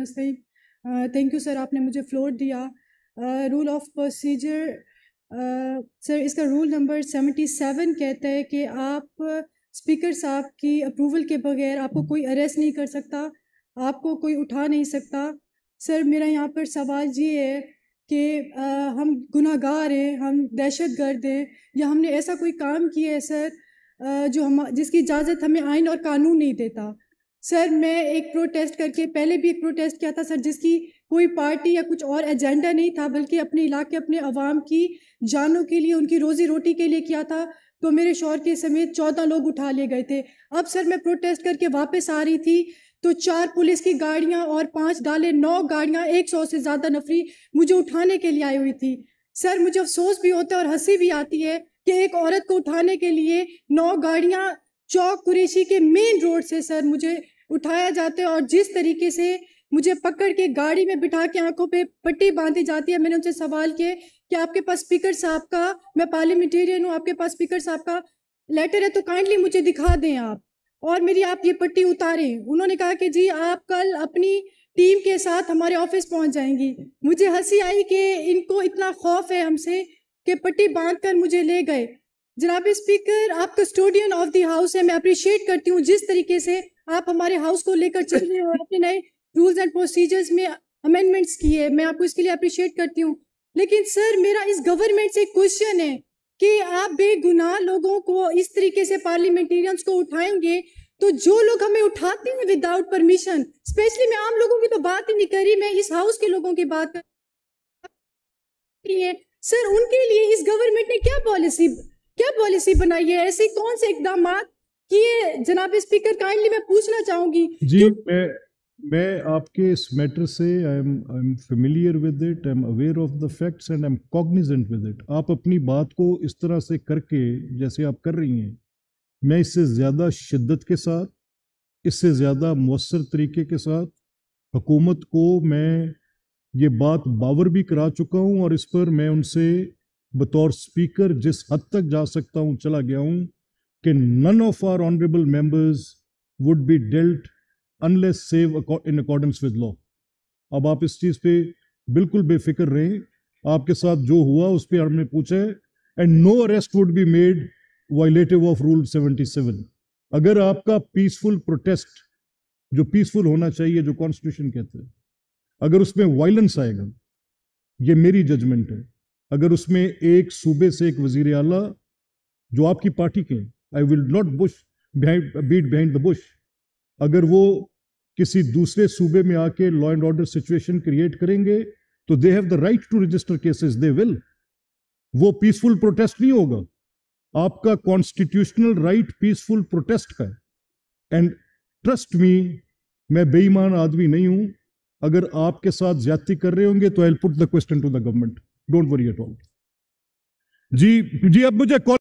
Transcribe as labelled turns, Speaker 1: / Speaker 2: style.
Speaker 1: मुस्तैद thank you sir आपने मुझे फ्लोर दिया रूल ऑफ प्रोसीजर सर इसका रूल नंबर सेवेंटी सेवन कहता है कि आप स्पीकर uh, साहब की अप्रूवल के बगैर आपको कोई अरेस्ट नहीं कर सकता आपको कोई उठा नहीं सकता सर मेरा यहाँ पर सवाल ये है कि आ, uh, हम गुनागार हैं हम दहशत गर्द हैं या हमने ऐसा कोई काम किया है सर आ, uh, जो हम जिसकी इजाज़त हमें आइन और कानून नहीं देता सर मैं एक प्रोटेस्ट करके पहले भी एक प्रोटेस्ट किया था सर जिसकी कोई पार्टी या कुछ और एजेंडा नहीं था बल्कि अपने इलाके अपने अवाम की जानों के लिए उनकी रोज़ी रोटी के लिए किया था तो मेरे शोर के समेत चौदह लोग उठा लिए गए थे अब सर मैं प्रोटेस्ट करके वापस आ रही थी तो चार पुलिस की गाड़ियां और पांच डाले नौ गाड़ियां एक सौ से ज़्यादा नफरी मुझे उठाने के लिए आई हुई थी सर मुझे अफसोस भी होता है और हंसी भी आती है कि एक औरत को उठाने के लिए नौ गाड़ियां चौक कुरेशी के मेन रोड से सर मुझे उठाया जाता है और जिस तरीके से मुझे पकड़ के गाड़ी में बिठा के आंखों पे पट्टी बांधी जाती है मैंने उनसे सवाल किए कि आपके पास स्पीकर साहब का मैं पार्लियामेंटेरियन हूँ आपके पास स्पीकर साहब का लेटर है तो काइंडली मुझे दिखा दें आप और मेरी आप ये पट्टी उतारें उन्होंने कहा कि जी आप कल अपनी टीम के साथ हमारे ऑफिस पहुंच जाएंगी मुझे हंसी आई कि इनको इतना खौफ है हमसे कि पट्टी बांध कर मुझे ले गए जनाब स्पीकर आप कस्टोडियन ऑफ दी हाउस है मैं अप्रिशिएट करती हूँ जिस तरीके से आप हमारे हाउस को लेकर चल रहे हो अपने नए रूल्स एंड प्रोसीजर्स में अमेंडमेंट्स किए मैं आपको इसके लिए अप्रिशिएट करती हूँ लेकिन सर मेरा इस गवर्नमेंट से क्वेश्चन है कि आप बेगुनाह लोगों को इस तरीके से पार्लियामेंटेरियंस को उठाएंगे तो जो लोग हमें उठाते हैं विदाउट परमिशन स्पेशली मैं आम लोगों की तो बात ही नहीं करी मैं इस हाउस के लोगों की बात कर सर उनके लिए इस गवर्नमेंट ने क्या पॉलिसी क्या पॉलिसी बनाई है ऐसे कौन से इकदाम किए जनाब स्पीकर काइंडली मैं पूछना चाहूंगी
Speaker 2: जी मैं मैं आपके इस मैटर से I am I am familiar with it I am aware of the facts and I am cognizant with it आप अपनी बात को इस तरह से करके जैसे आप कर रही हैं मैं इससे ज़्यादा शिद्दत के साथ इससे ज़्यादा मؤसर तरीके के साथ हुकूमत को मैं ये बात बावर भी करा चुका हूँ और इस पर मैं उनसे बतौर स्पीकर जिस हद तक जा सकता हूं चला गया हूं कि none of our honourable members would be dealt unless save in accordance with law अब आप इस चीज पे बिल्कुल बेफिक्र रहे आपके साथ जो हुआ उस पर हमने पूछा है and no arrest would be made violative of rule 77 अगर आपका पीसफुल प्रोटेस्ट जो पीसफुल होना चाहिए जो कॉन्स्टिट्यूशन कहते हैं अगर उसमें वायलेंस आएगा ये मेरी जजमेंट है अगर उसमें एक सूबे से एक वजीर अला जो आपकी पार्टी के I will not bush beat behind the bush अगर वो किसी दूसरे सूबे में आके law and order situation create करेंगे तो they have the right to register cases they will वो पीसफुल प्रोटेस्ट नहीं होगा आपका कॉन्स्टिट्यूशनल राइट पीसफुल प्रोटेस्ट का है एंड ट्रस्ट मी मैं बेईमान आदमी नहीं हूं अगर आपके साथ ज्यादती कर रहे होंगे तो I put the question to the government don't worry at all जी जी अब मुझे कॉल